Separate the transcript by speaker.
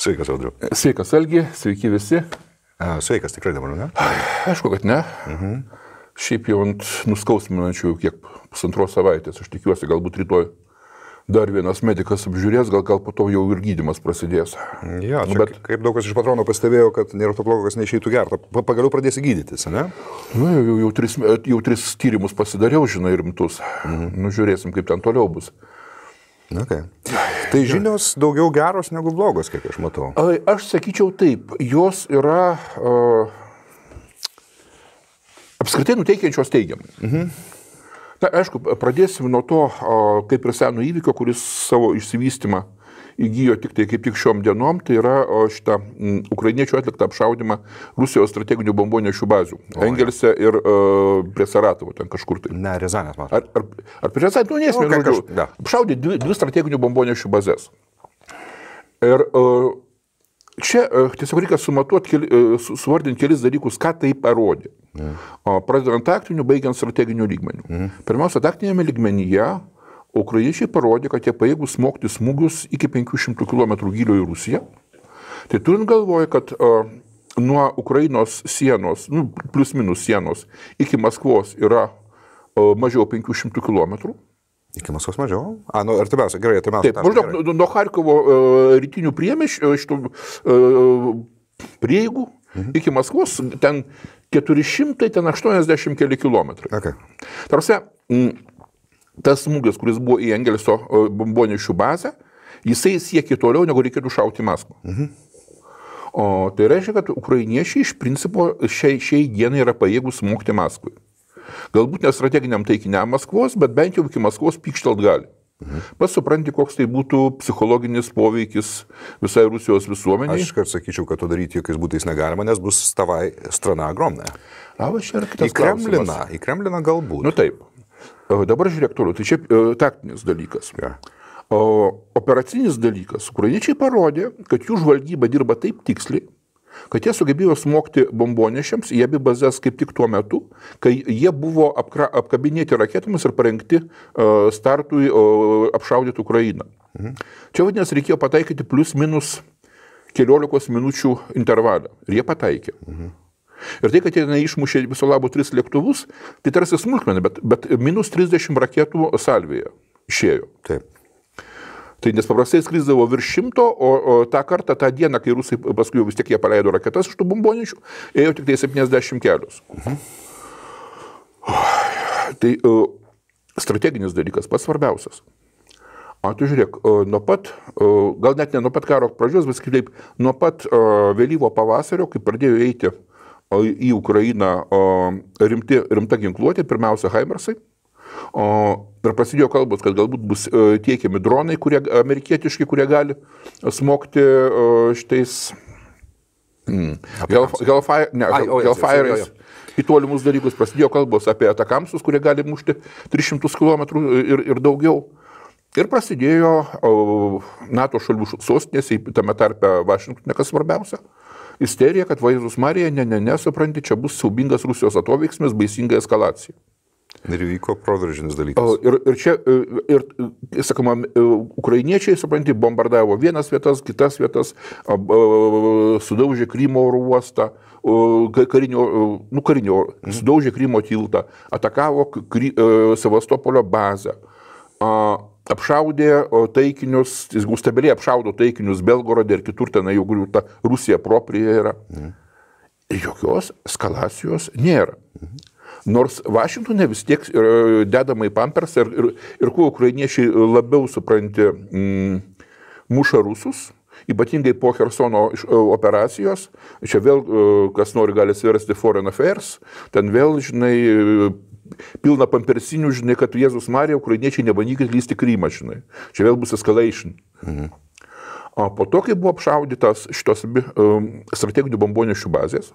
Speaker 1: Sveikas, Audriu. Sveikas, Algi, sveiki visi. Sveikas, tikrai dabar, ne? Aišku, kad ne. Mhm. Šiaip jau ant nuskausminančių, kiek pusantros savaitės, aš tikiuosi, galbūt rytoj dar vienas medicas apžiūrės, gal, gal po to jau ir gydimas prasidės. Ja, nu, bet kaip daug kas iš patrono pastebėjo, kad neurotologas neišeitų gerą, pagaliau pradėsi gydytis, ne? Na, jau, jau, jau, tris, jau tris tyrimus pasidariau, žinai, rimtus. Mhm. Nu, žiūrėsim, kaip ten toliau bus. Okay. Tai žinios daugiau geros negu blogos, kiek aš matau. Aš sakyčiau taip, jos yra uh, apskritai nuteikiančios teigiamai. Mhm. Na, aišku, pradėsim nuo to, uh, kaip ir seno įvykio, kuris savo išsivystimą uh, įgyjo tik tai kaip tik šiom dienom, tai yra šitą m, ukrainiečių atliktą apšaudimą Rusijos strateginių bombonešių bazių. O, Engelse ir uh, prie Saratovo ten kažkur tai. Ne, Rezanės, man atrodo. Ar, ar, ar prie Rezanės, nu nesmė, nu, kažkaip. Apšaudė dvi, dvi strateginių bombonešių bazės. Ir uh, čia uh, tiesiog reikia sumatuoti, keli, e, uh, suvardinti kelis dalykus, ką tai parodė. Yeah. Pradedant taktiniu, baigiant strateginiu lygmeniu. Mm. Pirmiausia, taktinėme lygmenyje uh, Ukrainiečiai parodė, kad jie pajėgų smogti smūgius iki 500 km gylio į Rusiją. Tai turint galvoje, kad uh, nuo Ukrainos sienos, nu, plus minus sienos, iki Maskvos yra uh, mažiau 500 km. Iki Maskvos mažiau? A, nu, artimiausia, gerai, artimiausia. Taip, maždaug nuo Harkovo uh, rytinių priemišių, šitų uh, prieigų mhm. iki Maskvos, ten 400, ten 80 keli kilometrai. Okay. Tarsi, mm, tas smūgis, kuris buvo į Engelso bombonešių bazę, jisai siekia toliau, negu reikėtų šauti Maskvą. Mhm. O tai reiškia, kad ukrainiečiai iš principo šiai, šiai dienai yra pajėgus smūgti Maskvai. Galbūt nestrateginiam taikiniam Maskvos, bet bent jau iki Maskvos pykštelt gali. Mhm. Pas supranti, koks tai būtų psichologinis poveikis visai Rusijos visuomeniai. Aš iškart sakyčiau, kad to daryti jokiais būdais negalima, nes bus stavai strana agromne. Na, va, čia yra kitas. Į klausimas. Kremliną, į Kremliną galbūt. Na nu, taip. Dabar žiūrėk toliau, tai čia taktinis dalykas. Ja. O, operacinis dalykas. Ukrainiečiai parodė, kad jų žvalgyba dirba taip tiksliai, kad jie sugebėjo smogti bombonešiams į abi bazės kaip tik tuo metu, kai jie buvo apkra, apkabinėti raketomis ir parengti uh, startui uh, apšaudyti Ukrainą. Mhm. Čia vadinasi, reikėjo pataikyti plus minus keliolikos minučių intervalą. Ir jie pataikė. Mhm. Ir tai, kad jie išmušė viso labo tris lėktuvus, tai tarsi smulkmena, bet, bet minus 30 raketų salvėje išėjo. Taip. Tai nes paprastai skrisdavo virš šimto, o, o tą kartą, tą dieną, kai rusai paskui vis tiek jie paleido raketas iš tų bomboničių, ėjo tik tai 70 kelius. Mhm. Tai o, strateginis dalykas pats svarbiausias. O tu žiūrėk, nuo pat, gal net ne nuo pat karo pradžios, bet kaip nuo pat vėlyvo pavasario, kai pradėjo eiti uh, į Ukrainą rimti, rimta ginkluotė, pirmiausia, Haimarsai. O ir prasidėjo kalbos, kad galbūt bus e, tiekiami dronai, kurie amerikietiški, kurie gali smogti šitais Mm. Hellfire į tolimus dalykus prasidėjo kalbos apie atakamsus, kurie gali mušti 300 km ir, ir daugiau. Ir prasidėjo NATO šalių sostinėse, tame tarpe Vašingtonė, kas svarbiausia, isterija, kad Vaizus Marija, ne, ne, nesupranti, čia bus siaubingas Rusijos atoveiksmis, baisinga eskalacija. Ir įvyko prodržinis dalykas. Ir, ir čia, e, ir, e, sakoma, e, ukrainiečiai, supranti, bombardavo vienas vietas, kitas vietas, sudaužė Krymo oro uostą, karinio, nu, karinio, mhm. sudaužė Krymo tiltą, atakavo Kry, Sevastopolio bazę apšaudė taikinius, jis gustabiliai apšaudo taikinius Belgorodė ir kitur tenai, jau kurių ta Rusija proprija yra. Mhm. Jokios eskalacijos nėra. Mhm. Nors Vašingtonė vis tiek e, dedama į pampers ir, ir, ir kuo ukrainiečiai labiau supranti mm, muša rusus, ypatingai po Hersono e, operacijos, čia vėl e, kas nori gali atsiversti Foreign Affairs, ten vėl, žinai, pilna pampersinių, žinai, kad Jėzus Marija, ukrainiečiai nebandykit lysti Krymą, žinai. Čia vėl bus escalation. Mhm. O po to, kai buvo apšaudytas šitos um, strateginių bombonešių bazės,